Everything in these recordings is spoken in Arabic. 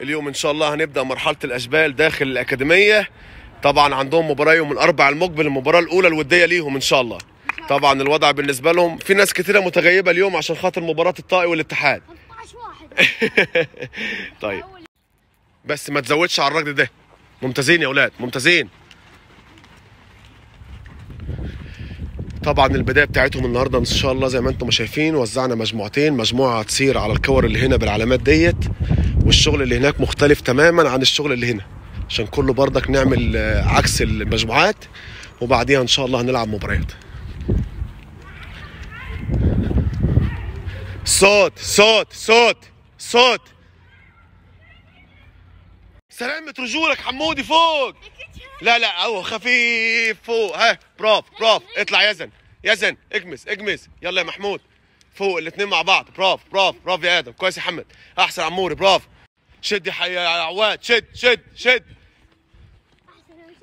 اليوم ان شاء الله هنبدا مرحله الاشبال داخل الاكاديميه طبعا عندهم مباراه يوم الاربع المقبل المباراه الاولى الوديه ليهم ان شاء الله طبعا الوضع بالنسبه لهم في ناس كثيره متغيبه اليوم عشان خاطر مباراه الطائي والاتحاد طيب بس ما تزودش على الرقد ده ممتازين يا اولاد ممتازين طبعا البدايه بتاعتهم النهارده ان شاء الله زي ما انتم شايفين وزعنا مجموعتين مجموعه هتصير على الكور اللي هنا بالعلامات ديت والشغل اللي هناك مختلف تماما عن الشغل اللي هنا عشان كله بردك نعمل آه، عكس المجموعات وبعديها ان شاء الله هنلعب مباريات صوت صوت صوت صوت سلامة رجولك حمودي فوق لا لا او خفيف فوق ها براف براف اطلع يزن يزن اجمس اجمس يلا يا محمود فوق الاثنين مع بعض براف براف براف يا ادم كويس يا حمد احسن عموري براف شد يا حي عواد شد شد شد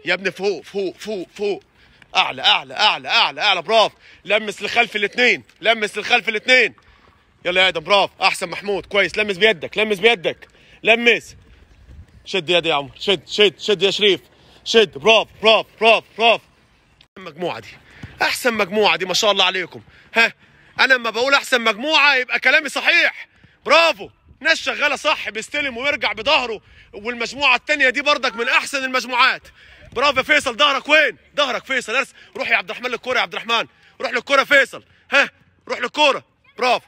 يا ابني فوق فوق فوق فوق اعلى اعلى اعلى اعلى اعلى برافو لمس لخلف الاثنين لمس لخلف الاثنين يلا يا ادم برافو احسن محمود كويس لمس بيدك لمس بيدك لمس شد يدي يا عمر شد شد شد يا شريف شد برافو برافو برافو برافو المجموعه دي احسن مجموعه دي ما شاء الله عليكم ها انا لما بقول احسن مجموعه يبقى كلامي صحيح برافو ناس شغاله صح بيستلم ويرجع بظهره والمجموعه الثانيه دي بردك من احسن المجموعات برافو يا فيصل ظهرك وين ظهرك فيصل ارس روح يا عبد الرحمن للكوره يا عبد الرحمن روح للكوره فيصل ها روح للكوره برافو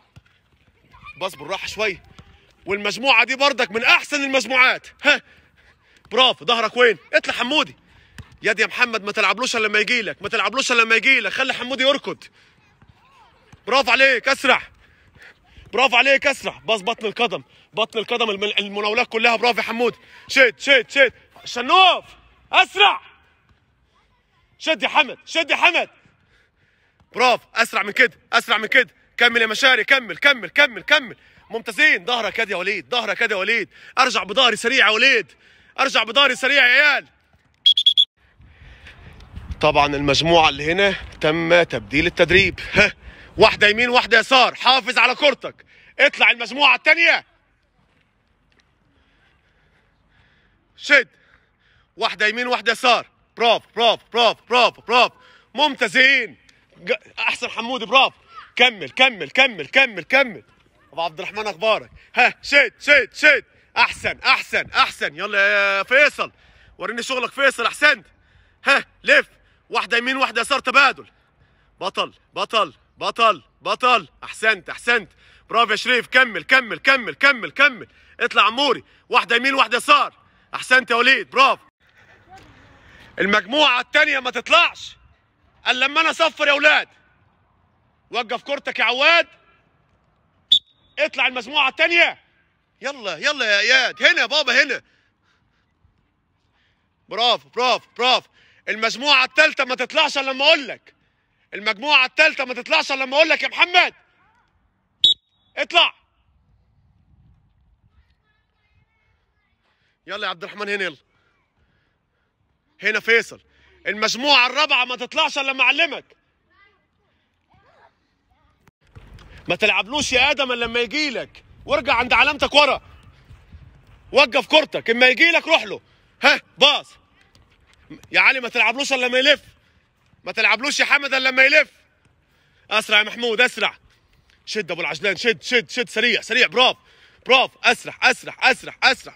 باص بالراحه شويه والمجموعه دي بردك من احسن المجموعات ها برافو ظهرك وين اطلع حمودي ياد يا محمد ما تلعبلوش الا لما يجي لك ما تلعبلوش الا لما يجي لك خلي حمودي يركض برافو عليك اسرع برافو عليك اسرع باص بطن القدم بطن القدم المناولات كلها برافو يا حمود شد شد شد شنوف اسرع شد يا حمد شد يا حمد برافو اسرع من كده اسرع من كده كمل يا مشاري كمل كمل كمل كمل ممتازين ظهرك يا وليد ظهرك يا وليد ارجع بظهري سريع يا وليد ارجع بظهري سريع يا عيال طبعا المجموعه اللي هنا تم تبديل التدريب ها واحدة يمين واحدة يسار حافظ على كورتك اطلع المجموعة التانية شد واحدة يمين واحدة يسار براف براف براف براف براف ممتازين احسن حمودي براف كمل كمل كمل كمل كمل ابو عبد الرحمن اخبارك ها شد شد شد احسن احسن احسن يلا يا فيصل وريني شغلك فيصل احسنت ها لف واحدة يمين واحدة يسار تبادل بطل بطل بطل بطل احسنت احسنت برافو يا شريف كمل كمل كمل كمل كمل اطلع عموري واحده يمين واحده يسار احسنت يا وليد برافو المجموعه الثانيه ما تطلعش قال لما انا اصفر يا اولاد وقف كورتك يا عواد اطلع المجموعه الثانيه يلا يلا يا اياد هنا يا بابا هنا برافو برافو برافو المجموعه الثالثه ما تطلعش الا لما اقول لك المجموعه الثالثه ما تطلعش الا لما اقول لك يا محمد اطلع يلا يا عبد الرحمن هنا يلا هنا فيصل المجموعه الرابعه ما تطلعش الا لما اعلمك ما تلعبلوش يا ادم الا لما يجي لك وارجع عند علامتك ورا وقف كورتك اما يجي لك روح له ها باص يا علي ما تلعبلوش الا لما يلف ما تلعبلوش يا حمد لما يلف اسرع يا محمود اسرع شد ابو العجلان شد شد شد سريع سريع برافو برافو اسرع اسرع اسرع اسرع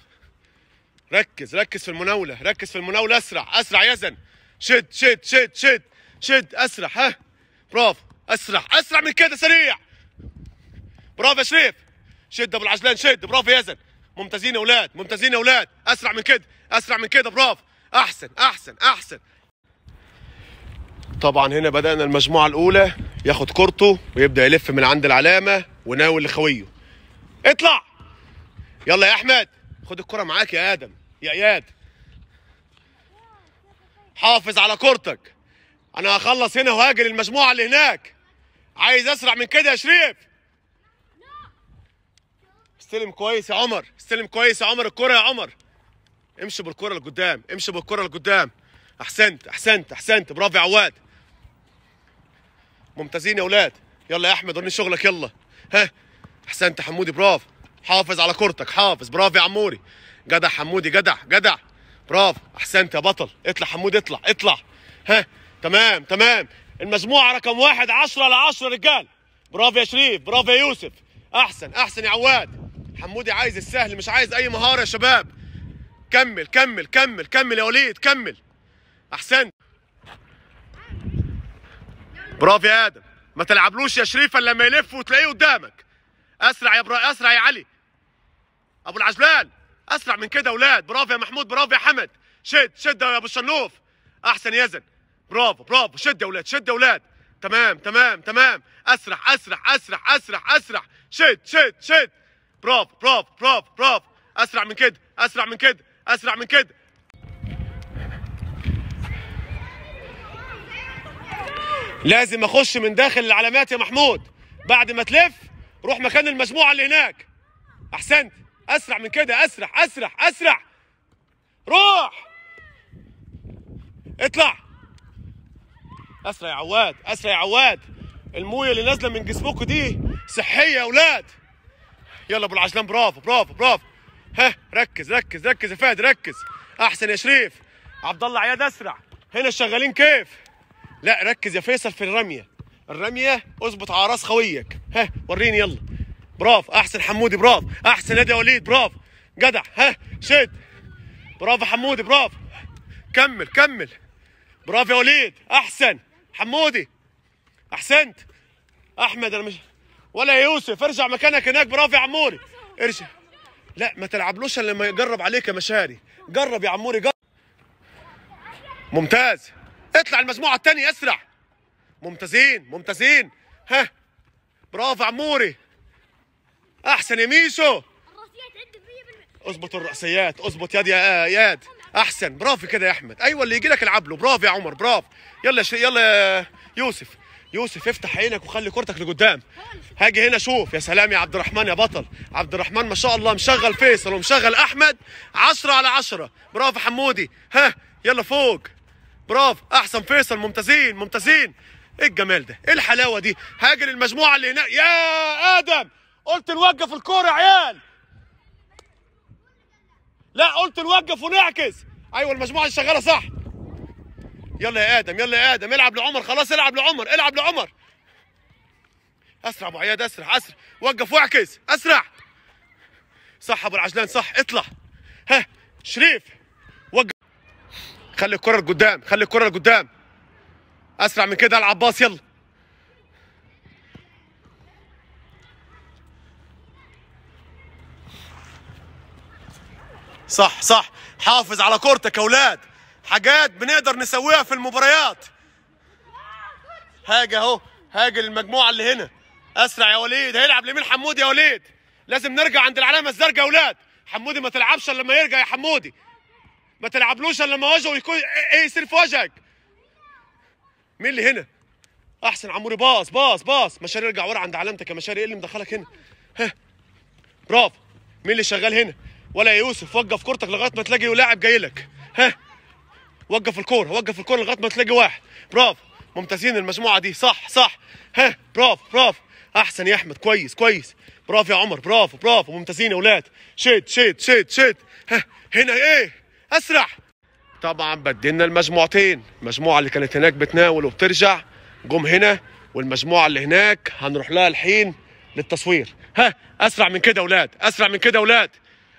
ركز ركز في المناوله ركز في المناوله اسرع اسرع يزن شد شد شد شد شد اسرع ها برافو اسرع اسرع من كده سريع برافو يا شريف شد ابو العجلان شد برافو يزن ممتازين يا اولاد ممتازين يا اولاد اسرع من كده اسرع من كده برافو احسن احسن احسن طبعا هنا بدأنا المجموعة الأولى ياخد كورته ويبدأ يلف من عند العلامة وناول لخويه اطلع يلا يا أحمد خد الكرة معاك يا آدم يا إياد حافظ على كورتك أنا هخلص هنا وهاجر المجموعة اللي هناك عايز أسرع من كده يا شريف استلم كويس يا عمر استلم كويس يا عمر الكرة يا عمر امشي بالكرة لقدام امشي بالكرة لقدام احسنت احسنت احسنت برافو يا عواد ممتازين يا اولاد يلا يا احمد ورني شغلك يلا ها احسنت حمودي برافو حافظ على كورتك حافظ برافو يا عموري جدع حمودي جدع جدع برافو احسنت يا بطل اطلع حمودي اطلع اطلع ها تمام تمام المجموعه رقم واحد 10 ل 10 رجال برافو يا شريف برافو يا يوسف احسن احسن يا عواد حمودي عايز السهل مش عايز اي مهاره يا شباب كمل كمل كمل كمل يا وليد كمل احسنت برافو يا ادم ما تلعبلوش يا شريف الا لما يلف وتلاقيه قدامك اسرع يا برا اسرع يا علي ابو العجلان اسرع من كده اولاد برافو يا محمود برافو يا حمد شد شد يا ابو الشنوف احسن يزن برافو برافو شد يا اولاد شد يا اولاد تمام تمام تمام اسرع اسرع اسرع اسرع اسرع شد شد شد برافو برافو برافو برافو اسرع من كده اسرع من كده اسرع من كده لازم اخش من داخل العلامات يا محمود بعد ما تلف روح مكان المجموعه اللي هناك احسنت اسرع من كده اسرع اسرع اسرع روح اطلع اسرع يا عواد اسرع يا عواد المويه اللي نازله من جسمكم دي صحيه يا اولاد يلا ابو العجلان برافو برافو برافو ها ركز ركز ركز يا فهد ركز احسن يا شريف عبد الله عياد اسرع هنا الشغالين كيف لا ركز يا فيصل في الرميه الرميه اظبط على راس خويك ها وريني يلا برافو احسن حمودي برافو احسن نادي وليد برافو جدع ها شد برافو حمودي برافو كمل كمل برافو يا وليد احسن حمودي احسنت احمد انا مش ولا يا يوسف ارجع مكانك هناك برافو يا عموري ارجع لا ما تلعبلوش الا لما يجرب عليك يا مشاري جرب يا عموري جرب ممتاز اطلع المجموعه الثانيه اسرع ممتازين ممتازين ها برافو عموري احسن يا ميشو اظبط الراسيات اظبط آه، ياد يا اياد احسن برافو كده يا احمد ايوه اللي يجي لك العب له برافو يا عمر برافو يلا ش... يلا يوسف يوسف افتح عينك وخلي كورتك لقدام هاجي هنا شوف يا سلام يا عبد الرحمن يا بطل عبد الرحمن ما شاء الله مشغل فيصل ومشغل احمد 10 على 10 برافو حمودي ها يلا فوق برافو احسن فيصل ممتازين ممتازين ايه الجمال ده ايه الحلاوه دي هاجر المجموعه اللي هناك يا ادم قلت نوقف الكوره يا عيال لا قلت نوقف ونعكس ايوه المجموعه دي شغاله صح يلا يا ادم يلا يا ادم العب لعمر خلاص العب لعمر العب لعمر اسرع ابو عياد اسرع اسرع وقف واعكس اسرع صح ابو العجلان صح اطلع ها شريف خلي الكره لقدام خلي الكره لقدام اسرع من كده العباس يلا صح صح حافظ على كورتك يا اولاد حاجات بنقدر نسويها في المباريات هاجي اهو هاجي المجموعه اللي هنا اسرع يا وليد هيلعب لمين حمودي يا وليد لازم نرجع عند العلامه الزرقاء يا اولاد حمودي ما تلعبش الا لما يرجع يا حمودي ما تلعبلوش الا لما وجهه يكون إيه-, ايه يصير في وجهك مين اللي هنا احسن عموري باص باص باص مشاري ارجع ورا عند علامتك يا مشاري ايه اللي مدخلك هنا ها برافو مين اللي شغال هنا ولا يا يوسف وقف كورتك لغايه ما تلاقي لاعب جاي لك ها وقف الكوره وقف الكوره لغايه ما تلاقي واحد برافو ممتازين المجموعه دي صح صح ها برافو برافو احسن يا احمد كويس كويس برافو يا عمر برافو برافو ممتازين يا اولاد شد شد شد شد ها هنا ايه اسرع طبعا بدلنا المجموعتين المجموعه اللي كانت هناك بتناول وبترجع جم هنا والمجموعه اللي هناك هنروح لها الحين للتصوير ها اسرع من كده اولاد اسرع من كده اولاد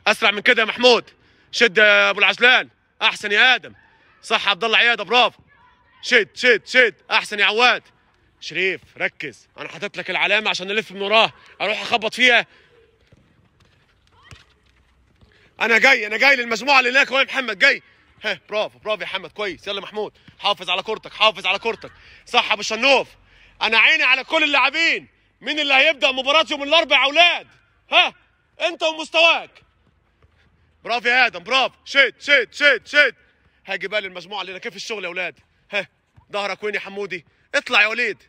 اسرع من كده يا محمود شد يا ابو العجلان احسن يا ادم صح عبد الله عياده برافو شد شد شد احسن يا عواد شريف ركز انا حاطط لك العلامه عشان نلف من وراه اروح اخبط فيها انا جاي انا جاي للمجموعه اللي هناك يا محمد جاي ها برافو برافو يا محمد كويس يلا محمود حافظ على كورتك حافظ على كورتك صح ابو شنوف انا عيني على كل اللاعبين مين اللي هيبدا مباراه يوم الاربعاء يا اولاد ها انت ومستواك برافو يا ادم برافو شيت شيت شيت شيت هاجي بقى للمجموعه اللي هناك كيف الشغل يا اولاد ها ظهرك وين يا حمودي اطلع يا وليد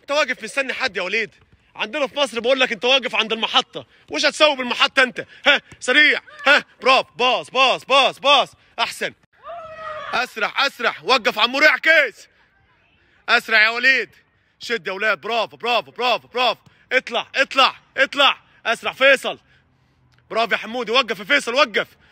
انت واقف مستني حد يا وليد عندنا في مصر بقول لك انت واقف عند المحطه وش هتسوي بالمحطه انت ها سريع ها برافو باص باص باص باص احسن اسرع اسرع وقف عمو كيس اسرع يا وليد شد يا ولاد برافو برافو برافو برافو اطلع اطلع اطلع اسرع فيصل برافو يا حمودي وقف يا فيصل وقف